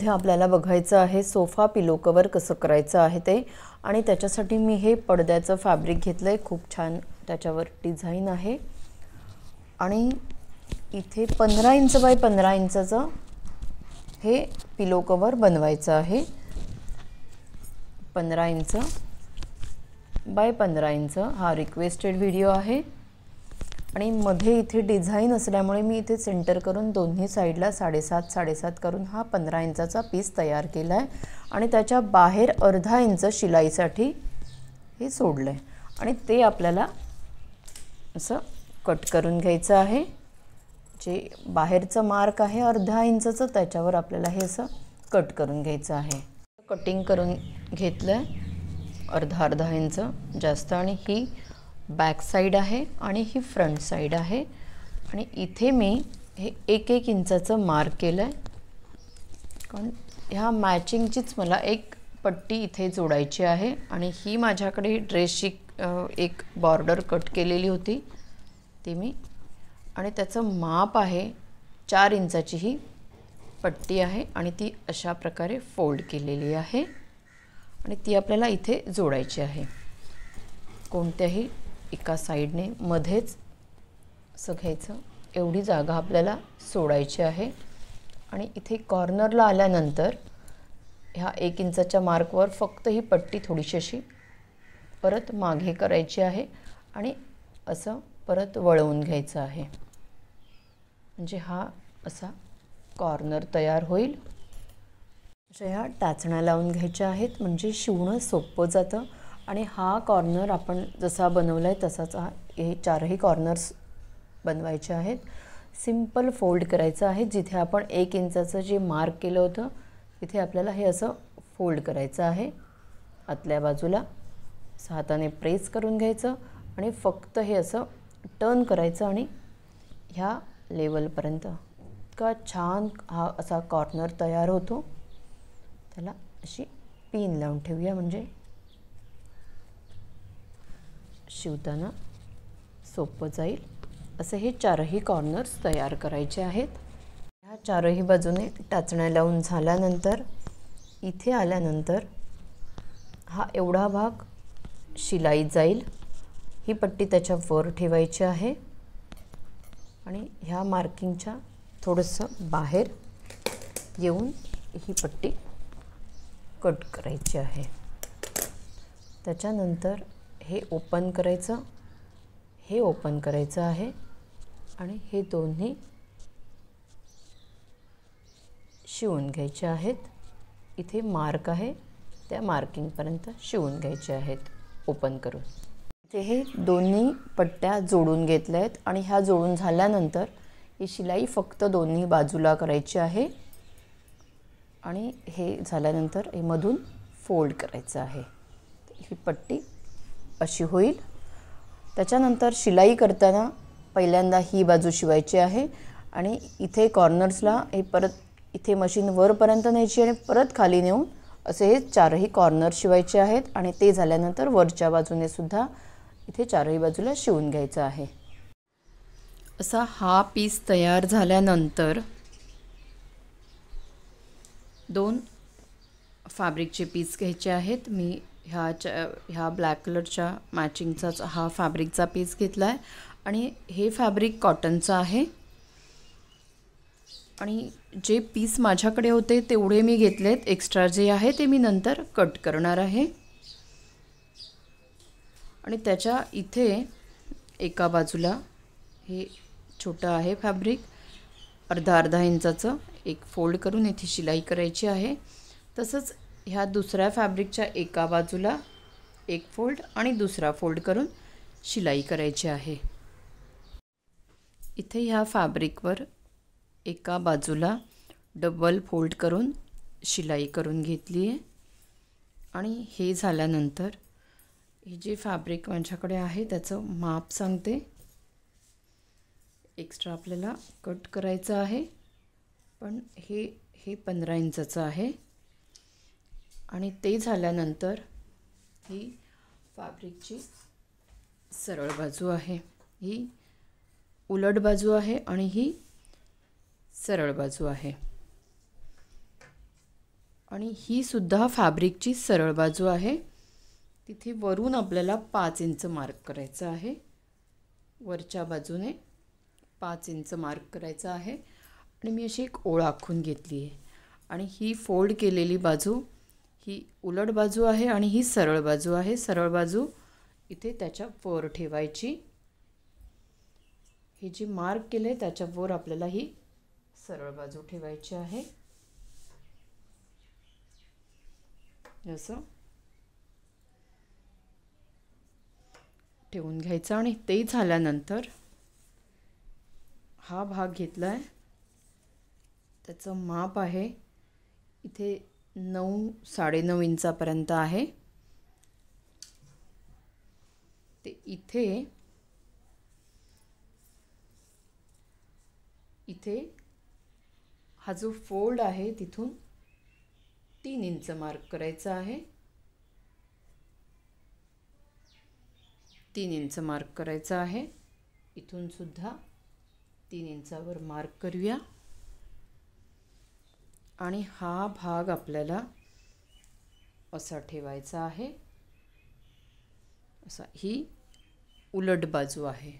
मध्ये आपल्याला बघायचं आहे सोफा पिलो कवर कसं करायचं आहे ते आणि त्याच्यासाठी मी हे पडद्याचं फॅब्रिक घेतलं आहे खूप छान त्याच्यावर डिझाईन आहे आणि इथे पंधरा इंच बाय पंधरा इंचाचं हे पिलो कवर बनवायचं आहे पंधरा इंच बाय पंधरा इंच हा रिक्वेस्टेड व्हिडिओ आहे आणि मध्ये इथे डिझाईन असल्यामुळे मी इथे सेंटर करून दोन्ही साईडला साडेसात साडेसात करून हा पंधरा इंचाचा पीस तयार केला आहे आणि त्याच्या बाहेर अर्धा इंच शिलाईसाठी हे सोडलं आहे आणि ते आपल्याला असं कट करून घ्यायचं आहे जे बाहेरचं मार्क आहे अर्धा इंचचं त्याच्यावर आपल्याला हे असं कट करून घ्यायचं आहे कटिंग करून घेतलं आहे अर्धा अर्धा इंच जास्त आणि ही बॅक साईड आहे आणि ही फ्रंट साईड आहे आणि इथे मी हे एक एक इंचाचं मार्क केलं आहे कारण ह्या मॅचिंगचीच मला एक पट्टी इथे जोडायची आहे आणि ही माझ्याकडे ड्रेसची एक बॉर्डर कट केलेली होती ती मी आणि त्याचं माप आहे चार इंचाची ही पट्टी आहे आणि ती अशा प्रकारे फोल्ड केलेली आहे आणि ती आपल्याला इथे जोडायची आहे कोणत्याही एका साईडने मध्येच असं घ्यायचं एवढी जागा आपल्याला सोडायची आहे आणि इथे कॉर्नरला आल्यानंतर ह्या एक इंचाच्या मार्कवर फक्त ही पट्टी थोडीशी अशी परत मागे करायची आहे आणि असं परत वळवून घ्यायचं आहे म्हणजे हा असा कॉर्नर तयार होईल अशा ह्या टाचण्या लावून घ्यायच्या आहेत म्हणजे शिवणं सोपं जातं आणि हा कॉर्नर आपण जसा बनवला आहे तसाच हा हे चारही कॉर्नर्स बनवायचे आहेत सिम्पल फोल्ड करायचं आहे जिथे आपण एक इंचाचं जे मार्क केलं होतं तिथे आपल्याला हे असं फोल्ड करायचं आहे आतल्या बाजूला हाताने प्रेस करून घ्यायचं आणि फक्त हे असं टर्न करायचं आणि ह्या लेवलपर्यंत इतका छान हा असा कॉर्नर तयार होतो त्याला अशी पिन लावून ठेवूया म्हणजे शिवताना सोपं जाईल असे हे चारही कॉर्नर्स तयार करायचे आहेत ह्या चारही बाजूने टाचण्या लावून झाल्यानंतर इथे आल्यानंतर हा एवढा भाग शिलाई जाईल ही पट्टी त्याच्या वर ठेवायची आहे आणि ह्या मार्किंगच्या थोडंसं बाहेर येऊन ही पट्टी कट करायची आहे त्याच्यानंतर हे ओपन करायचं हे ओपन करायचं आहे आणि हे दोन्ही शिवून घ्यायचे आहेत इथे मार्क आहे त्या मार्किंगपर्यंत शिवून घ्यायचे आहेत ओपन करून इथे हे दोन्ही पट्ट्या जोडून घेतल्या आहेत आणि ह्या जोडून झाल्यानंतर ही शिलाई फक्त दोन्ही बाजूला करायची आहे आणि हे झाल्यानंतर हे मधून फोल्ड करायचं आहे ही पट्टी अशी होईल त्याच्यानंतर शिलाई करताना पहिल्यांदा ही बाजू शिवायची आहे आणि इथे कॉर्नर्सला हे परत इथे मशीन वरपर्यंत न्यायची आणि परत खाली नेऊन असे हे चारही कॉर्नर शिवायचे आहेत आणि ते झाल्यानंतर वरच्या बाजूने सुद्धा इथे चारही बाजूला शिवून घ्यायचं आहे असा हा पीस तयार झाल्यानंतर दोन फॅब्रिकचे पीस घ्यायचे आहेत मी ह्याच्या ह्या ब्लॅक कलरच्या मॅचिंगचाच हा फॅब्रिकचा पीस घेतला आहे आणि हे फॅब्रिक कॉटनचं आहे आणि जे पीस माझ्याकडे होते तेवढे मी घेतलेत एक्स्ट्रा जे आहे ते मी नंतर कट करणार आहे आणि त्याच्या इथे एका बाजूला हे छोटं आहे फॅब्रिक अर्धा अर्धा इंचाचं एक फोल्ड करून इथे शिलाई करायची आहे तसंच ह्या दुसऱ्या फॅब्रिकच्या एका बाजूला एक फोल्ड आणि दुसरा फोल्ड करून शिलाई करायची आहे इथे ह्या फॅब्रिकवर एका बाजूला डबल फोल्ड करून शिलाई करून घेतली आहे आणि हे झाल्यानंतर हे जे फॅब्रिक माझ्याकडे आहे त्याचं माप सांगते एक्स्ट्रा आपल्याला कट करायचं आहे पण हे हे पंधरा इंचाचं आहे आणि ते झाल्यानंतर ही फॅब्रिकची सरळ बाजू आहे ही उलट बाजू आहे आणि ही सरळ बाजू आहे आणि ही सुद्धा फॅब्रिकची सरळ बाजू आहे तिथे वरून आपल्याला पाच इंच मार्क करायचं आहे वरच्या बाजूने पाच इंच मार्क करायचं आहे आणि मी अशी एक ओळ आखून घेतली आहे आणि ही फोल्ड केलेली बाजू ही उलट बाजू आहे आणि ही सरळ बाजू आहे सरळ बाजू इथे त्याच्या वर ठेवायची हे जी मार्क केले आहे वर आपल्याला ही सरळ बाजू ठेवायची आहे जसं ठेवून घ्यायचं आणि ते झाल्यानंतर हा भाग घेतला आहे त्याचं माप आहे इथे नऊ साडेनऊ इंचापर्यंत आहे ते इथे इथे हा जो फोल्ड आहे तिथून तीन इंच मार्क करायचा आहे तीन इंच मार्क करायचा आहे इथून सुद्धा तीन इंचावर मार्क करूया आणि हा भाग आपल्याला असा ठेवायचा आहे असा ही उलट बाजू आहे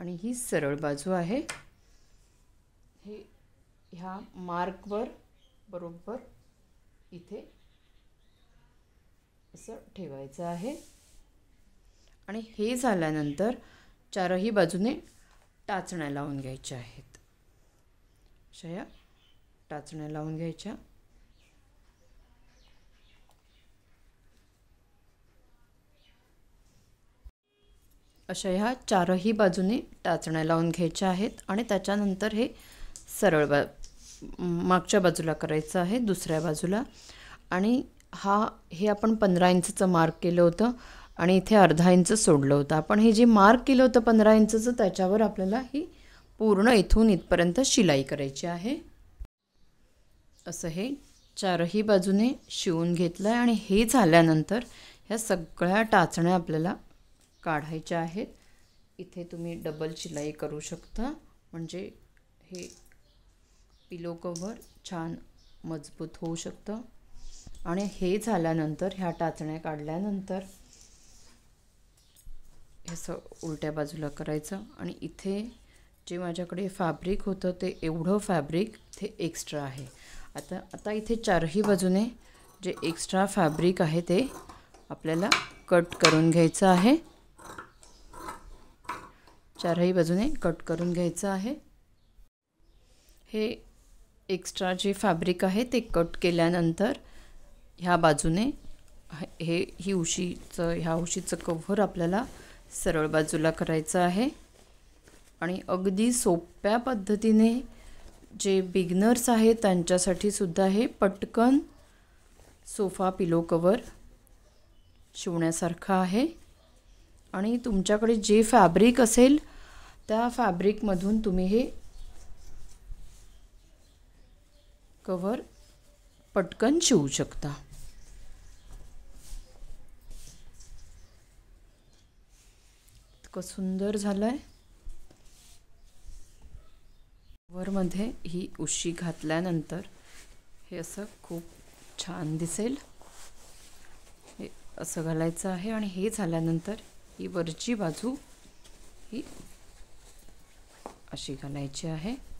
आणि ही सरळ बाजू आहे हे ह्या मार्कवर बरोबर इथे असं ठेवायचं आहे आणि हे झाल्यानंतर चारही बाजूने टाचण्या लावून घ्यायच्या आहेत अशा या टाचण्या लावून घ्यायच्या अशा ह्या चारही बाजूने टाचण्या लावून घ्यायच्या आहेत आणि त्याच्यानंतर हे सरळ बा मागच्या बाजूला करायचं आहे दुसऱ्या बाजूला आणि हा हे आपण पंधरा इंचचं मार्क केलं होतं आणि इथे अर्धा इंच सोडलं होतं आपण हे जे मार्क केलं होतं पंधरा इंचचं त्याच्यावर आपल्याला ही पूर्ण इथून इथपर्यंत शिलाई करायची आहे असं हे चारही बाजूने शिवून घेतलं आहे आणि हे झाल्यानंतर ह्या सगळ्या टाचण्या आपल्याला काढायच्या आहेत इथे तुम्ही डबल शिलाई करू शकता म्हणजे हे पिलो कवर छान मजबूत होऊ शकतं आणि हे झाल्यानंतर ह्या टाचण्या काढल्यानंतर हे स उलट्या बाजूला करायचं आणि इथे जे माझ्याकडे फॅब्रिक होतं ते एवढं फॅब्रिक ते एक्स्ट्रा आहे आता आता इथे चारही बाजूने जे एक्स्ट्रा फॅब्रिक आहे ते आपल्याला कट करून घ्यायचं आहे चारही बाजूने कट करून घ्यायचं आहे हे एक्स्ट्रा जे फॅब्रिक आहे ते कट केल्यानंतर ह्या बाजूने हे ही उशीचं ह्या उशीचं कव्हर आपल्याला सरळ बाजूला करायचं आहे आणि अगदी सोप्या पद्धतीने जे बिगनर्स आहेत त्यांच्यासाठी सुद्धा हे पटकन सोफा पिलो कवर शिवण्यासारखं आहे आणि तुमच्याकडे जे फॅब्रिक असेल त्या फॅब्रिकमधून तुम्ही हे कवर पटकन शिवू शकता इतकं सुंदर झालं आहे मध्ये ही उशी घातल्यानंतर हे असं खूप छान दिसेल हे असं घालायचं आहे आणि हे झाल्यानंतर ही वरची बाजू ही अशी घालायची आहे